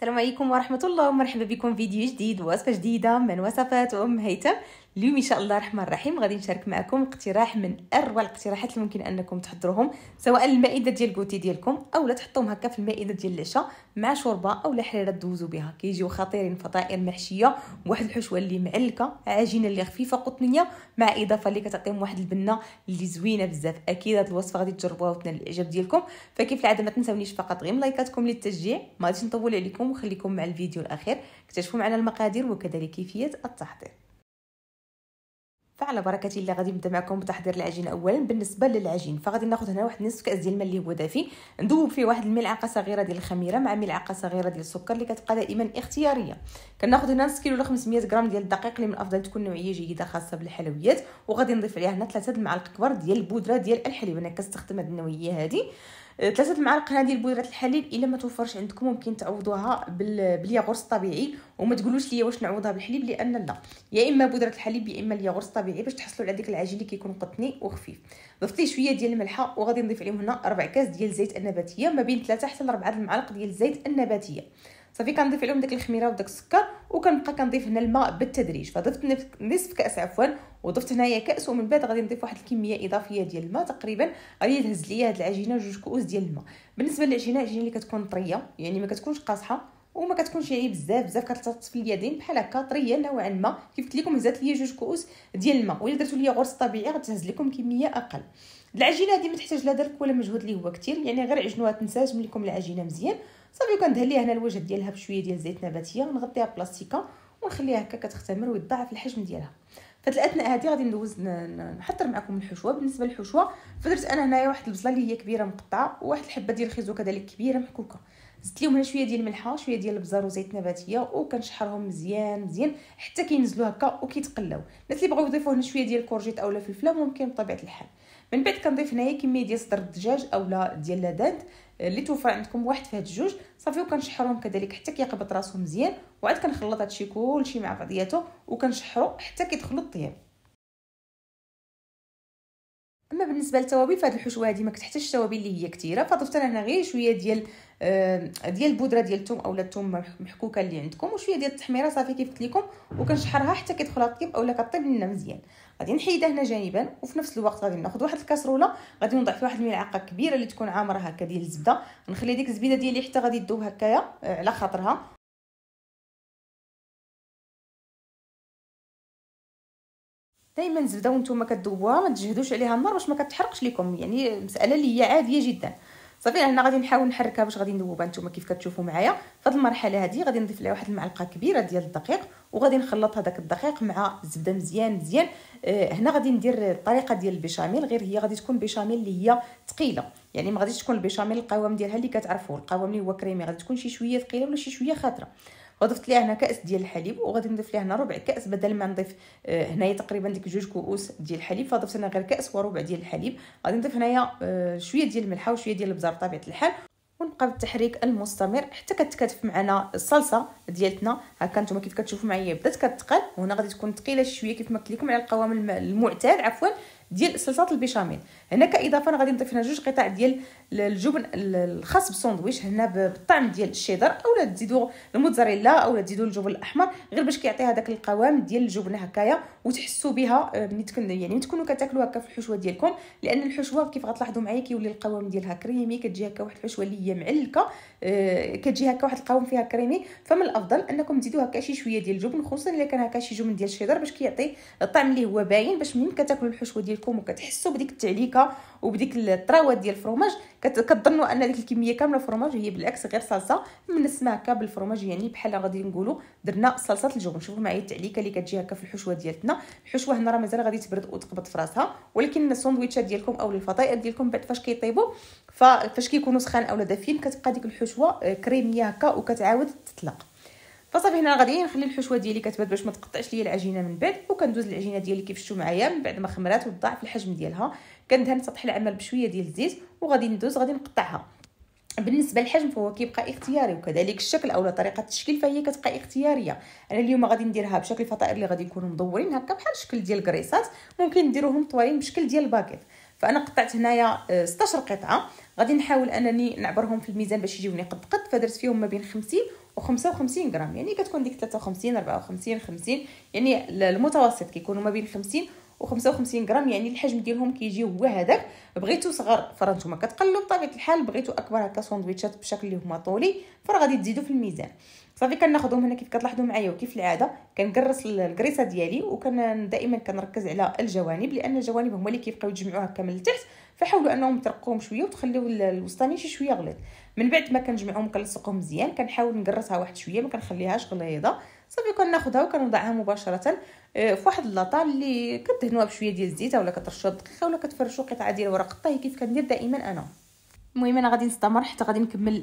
السلام عليكم ورحمة الله ومرحبا بكم فيديو جديد ووصفة جديدة من وصفات أم هيثم اليوم ان شاء الله الرحمن الرحيم غادي نشارك معكم اقتراح من اروع الاقتراحات اللي ممكن انكم تحضروهم سواء المائده ديال الكوتي ديالكم اولا تحطوهم هكا في المائده ديال العشاء مع شوربه اولا حريره دوزو بها كيجيو خطيرين فطائر محشيه واحد الحشوه اللي معلكه عجينه اللي خفيفه قطنيه مع اضافه اللي كتعطيهم واحد البنه اللي زوينه بزاف اكيد هاد الوصفه غادي تجربوها وتنال الاعجاب ديالكم فكيف العاده ما تنساونيش فقط غير لايكاتكم للتشجيع ما غاديش نطول عليكم وخليكم مع الفيديو الاخير اكتشفوا معنا المقادير وكذلك كيفيه التحضير فعلى بركه الله غادي نبدا معكم بتحضير العجينه اولا بالنسبه للعجين فغادي ناخذ هنا واحد نصف كاس ديال الماء اللي هو دافي نذوب فيه واحد الملعقه صغيره ديال الخميره مع ملعقه صغيره ديال السكر اللي كتبقى دائما اختياريه كناخذ هنا نص كيلو ولا 500 غرام ديال الدقيق اللي من الافضل تكون نوعيه جيده خاصه بالحلويات وغادي نضيف عليها هنا ثلاثه المعالق كبار ديال البودره ديال الحليب انا كنستخدم هذه النوعيه هذه ثلاثه المعالق هذه البودره الحليب الا ما توفرش عندكم ممكن تعوضوها بالياغورت الطبيعي وما تقولوش لي واش نعوضها بالحليب لان لا يا اما بودره الحليب يا اما الياغورت الطبيعي باش تحصلوا على ديك العجين اللي كيكون قطني وخفيف ضفت ليه شويه ديال الملحه وغادي نضيف عليهم هنا ربع كاس ديال الزيت النباتيه ما بين ثلاثة حتى 4 المعالق ديال الزيت النباتيه صافي كنضيف عليهم داك الخميره وداك السكر وكنبقى كنضيف هنا الماء بالتدريج فضفت نصف كاس عفوا وضفت هنايا كاس ومن بعد غادي نضيف واحد الكميه اضافيه ديال الماء تقريبا غادي تهز ليا هاد العجينه جوج كؤوس ديال الماء بالنسبه للعجينه العجينه اللي كتكون طريه يعني ما كتكونش قاصحه وما كتكونش يعني بزاف بزاف كتلطف في اليدين بحال هكا طريه نوعا ما كيف قلت لكم هزات ليا جوج كؤوس ديال الماء ولا درتو ليا غرس طبيعي غتهز لكم كميه اقل العجينه هذه ما تحتاج لا درك ولا مجهود اللي هو كثير يعني غير عجنوها تنساج لكم العجينه مزيان صافي كندهن ليها هنا الوجه ديالها بشويه ديال زيت نباتيه ونغطيها ببلاستيكه ونخليها هكا كتختمر ويتضاعف الحجم ديالها فهاد الاثناء هادي غادي ندوز نحضر معكم الحشوه بالنسبه للحشوه فدرت انا هنايا واحد البصله اللي هي كبيره مقطعه وواحد الحبه ديال الخيزو كذلك كبيره محكوكه زدت لهم هنا شويه ديال الملحه شويه ديال البزار وزيت نباتيه وكنشحرهم مزيان مزيان حتى كينزلوا هكا وكيتقلاو الناس اللي بغاو يضيفوا هنا شويه ديال الكورجيت اولا فلفله ممكن بطبيعه الحال من بعد كنضيف هنايا كميه ديال صدر الدجاج اولا ديال لاداد اللي توفر عندكم واحد في هاد الجوج صافي وكنشحرهم كذلك حتى كيقبط راسو مزيان وعاد كنخلط هادشي كلشي مع بعضياته وكنشحرو حتى كيدخلوا الطياب اما بالنسبه للتوابل فهاد الحشوه هادي ما كتحتاجش توابل اللي هي كثيره فضفت انا غير شويه ديال ديال البودره ديال الثوم اولا الثوم محكوكه اللي عندكم وشويه ديال التحميره صافي كيف قلت لكم وكنشحرها حتى كيدخلها الطيب اولا كطيب لنا مزيان غادي نحيدها هنا جانبا وفي نفس الوقت غادي ناخذ واحد الكاسروله غادي نضيف واحد الملعقه كبيره اللي تكون عامره هكا ديال الزبده نخلي ديك الزبيده ديالي حتى غادي تذوب هكايا آه، على خاطرها دائما الزبده وانتم كتذوبوها ما تجهدوش عليها النار باش ما كتحرقش لكم يعني مساله اللي هي عاديه جدا صافي هنا غادي نحاول نحركها باش غادي ندوبها نتوما كيف كتشوفوا معايا فهاد المرحله هذه غادي نضيف لها واحد المعلقه كبيره ديال الدقيق وغادي نخلط هذاك الدقيق مع الزبده مزيان مزيان آه هنا غادي ندير الطريقه ديال البيشاميل غير هي غادي تكون بيشاميل اللي هي ثقيله يعني ما غاديش تكون البيشاميل القوام ديالها اللي كتعرفوه القوام اللي هو كريمي غادي تكون شي شويه ثقيله ولا شي شويه خاطره غضفت ليها هنا كاس ديال الحليب وغادي نضيف ليها هنا ربع كاس بدل ما نضيف آه، هنايا تقريبا ديك جوج كؤوس ديال الحليب فضفت انا غير كاس وربع ديال الحليب غادي نضيف هنايا آه، شويه ديال الملحه وشويه ديال البزار بطبيعه الحال ونبقى بالتحريك المستمر حتى كتكتف معنا الصلصه ديالتنا هكا نتوما كيف كتشوفوا معايا بدات كتقل وهنا غادي تكون ثقيله شويه كيف ما قلت لكم على القوام المعتاد عفوا ديال صلصه البيشاميل هنا كاضافه انا غادي نضيف هنا جوج قطع ديال الجبن الخاص بالساندويش هنا بالطعم ديال الشيدر اولا تزيدوا الموتزاريلا اولا تزيدوا الجبن الاحمر غير باش كيعطي هذاك القوام ديال الجبن هكايا وتحسوا بها آه، ملي تكون يعني ملي تكونوا كتاكلوا هكا في الحشوه ديالكم لان الحشوه كيف غتلاحظوا معايا كيولي القوام ديالها كريمي كتجي هكا واحد الحشوه اللي هي معلكه آه، كتجي هكا واحد القوام فيها كريمي فمن الافضل انكم تزيدوا هكا شي شويه ديال الجبن خصوصا الا كان هكا شي جبن ديال الشيدر باش كيعطي الطعم اللي هو باين باش ملي كتاكلوا الحشوه ديال ديالكم وكتحسوا بديك التعليكه وبديك الطراوه ديال الفرماج كتظنوا ان ديك الكميه كامله فرماج هي بالعكس غير صلصه من اسمها بالفرماج يعني بحال غادي نقولوا درنا صلصه الجبن شوفوا معايا التعليكه اللي كتجي هكا في الحشوه ديالتنا الحشوه هنا راه مازال غادي تبرد وتقبض في راسها ولكن السندويتشات ديالكم او الفطائر ديالكم بعد فاش كيطيبوا فاش كيكونوا سخان اولا دافين كتبقى ديك الحشوه آه، كريميه هكا وكتعاود تطلق فصافي هنا غادي نخلي الحشوه ديالي كتبات باش ما تقطعش ليا العجينه من بعد وكندوز العجينه ديالي كيف شفتوا معايا من بعد ما خمرات وضاعف الحجم ديالها كندهن سطح العمل بشويه ديال الزيت وغادي ندوز غادي نقطعها بالنسبه للحجم فهو كيبقى اختياري وكذلك الشكل اولا طريقه التشكيل فهي كتبقى اختياريه انا اليوم غادي نديرها بشكل فطائر اللي غادي يكونوا مدورين هكا بحال الشكل ديال الكريسات ممكن نديروهم طوالين بشكل ديال الباكيت فانا قطعت هنايا 16 قطعه آه، غادي نحاول انني نعبرهم في الميزان باش يجيوني قد قد فدرت فيهم ما بين 50 و55 غرام يعني كتكون ديك 53 54 50 يعني المتوسط كيكونوا ما بين 50 و55 غرام يعني الحجم ديالهم كيجي هو هذاك بغيتو صغار فرا نتوما كتقلو بطبيعه الحال بغيتو اكبر هكا ساندويتشات بشكل اللي هما طولي فرا غادي تزيدوا في الميزان صافي كناخذهم هنا كيف كتلاحظوا معايا وكيف العاده كنكرس الكريسه ديالي وكان دائما كنركز على الجوانب لان الجوانب هما اللي كيبقاو يجمعوها كامل لتحت فحاولوا انهم ترقوهم شويه وتخليو الوسطاني شي شويه غليظ من بعد ما كنجمعهم كنلصقهم مزيان كنحاول نكرسها واحد شويه ما كنخليهاش غليظه صافي كناخذها وكنوضعها مباشره آه، في واحد اللاطا اللي كدهنوها بشويه ديال الزيت ولا كترشوا الدقيقه ولا كتفرشوا قطعه ديال ورق الطهي كيف كندير دائما انا المهم انا غادي نستمر حتى غادي نكمل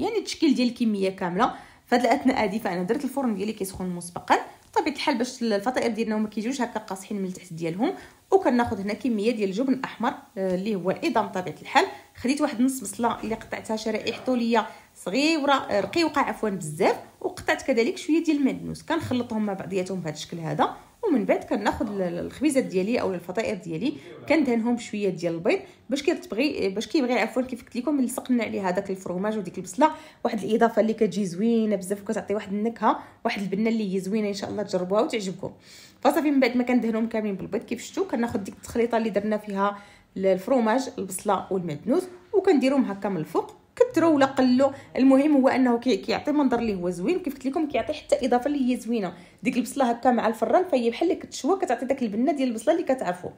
يعني التشكيل ديال الكميه كامله فهاد الاثناء هادي فانا درت الفرن ديالي كيسخن مسبقا بطبيعه الحال باش الفطائر ديالنا ما كيجيوش هكا قاصحين من التحت ديالهم وكناخذ هنا كميه ديال الجبن الاحمر آه، اللي هو العظام بطبيعه الحال خديت واحد نص بصله اللي قطعتها شرائح طوليه صغيره آه، رقيقه عفوا بزاف وقطعت كذلك شويه ديال المعدنوس كنخلطهم مع بعضياتهم بهذا الشكل هذا ومن بعد كناخد الخبيزات ديالي او الفطائر ديالي كندهنهم شويه ديال البيض باش كتبغي باش كيبغي عفوا كيف قلت لكم نلصق عليها عليه هذاك الفرماج وديك البصله واحد الاضافه اللي كتجي زوينه بزاف وكتعطي واحد النكهه واحد البنه اللي هي زوينه ان شاء الله تجربوها وتعجبكم فصافي من بعد ما كندهنهم كاملين بالبيض كيف شفتوا كناخذ ديك التخليطه اللي درنا فيها الفرماج البصله والمعدنوس وكنديرهم هكا من الفوق كثروا ولا قلوا المهم هو انه كيعطي منظر اللي هو زوين وكيف قلت لكم كيعطي حتى اضافه اللي هي زوينه ديك البصله هكا مع الفران فهي بحال اللي كتشوى كتعطي داك البنه ديال البصله اللي كتعرفوا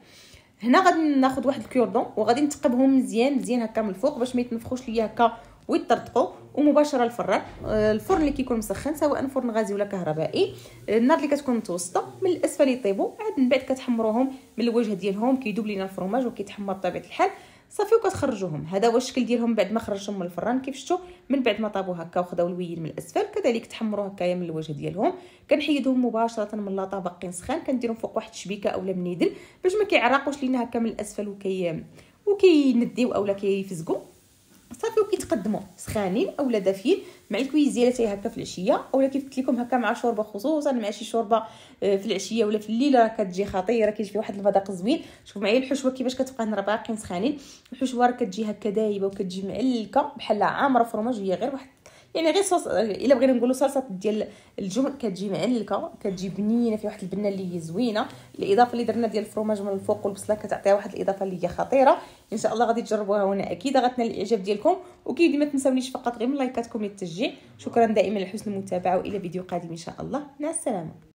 هنا غادي ناخذ واحد الكيوردون وغادي نتقبهم مزيان مزيان هكا من الفوق باش ما يتنفخوش ليا هكا ويطرطقوا ومباشره الفران آه، الفرن اللي كيكون مسخن سواء فرن غازي ولا كهربائي آه، النار اللي كتكون متوسطه من الاسفل يطيبوا عاد من بعد كتحمروهم من الوجه ديالهم كيدوب لينا الفرماج وكيتحمر بطبيعه الحال صافي وكتخرجوهم هذا هو الشكل ديالهم بعد ما خرجتهم من الفران كيف شفتوا من بعد ما طابوا هكا وخذوا الويل من الاسفل كذلك تحمروا هكايا من الوجه ديالهم كنحيدهم مباشره من لاطا باقين سخان كنديرهم فوق واحد الشبيكه اولا منيدل باش ما كيعرقوش لينا هكا من الاسفل وكي وكينديو اولا كيفزقوا صافي وكيتقدموا سخانين اولا دافيين مع الكويز ديالها تاهي هكا في العشيه اولا كيف قلت لكم هكا مع شوربه خصوصا مع شي شوربه آه، في العشيه ولا في الليل راه كتجي خطيره كيجي واحد المذاق زوين شوفوا معايا الحشوه كيفاش كتبقى هنا باقيين سخانين الحشوه راه كتجي هكا دايبه وكتجي معلكه بحال عامره فرماج وهي غير واحد يعني غير صلصه الا بغينا نقولوا صلصه ديال الجمل كتجي معلكه كتجي بنينه في واحد البنه اللي هي زوينه الاضافه اللي درنا ديال الفرماج من الفوق والبصله كتعطيها واحد الاضافه اللي هي خطيره ان شاء الله غادي تجربوها هنا اكيد غتنال الاعجاب ديالكم وكيدي ما تنساونيش فقط غير من لايكاتكم للتشجيع شكرا دائما لحسن المتابعه والى فيديو قادم ان شاء الله مع السلامه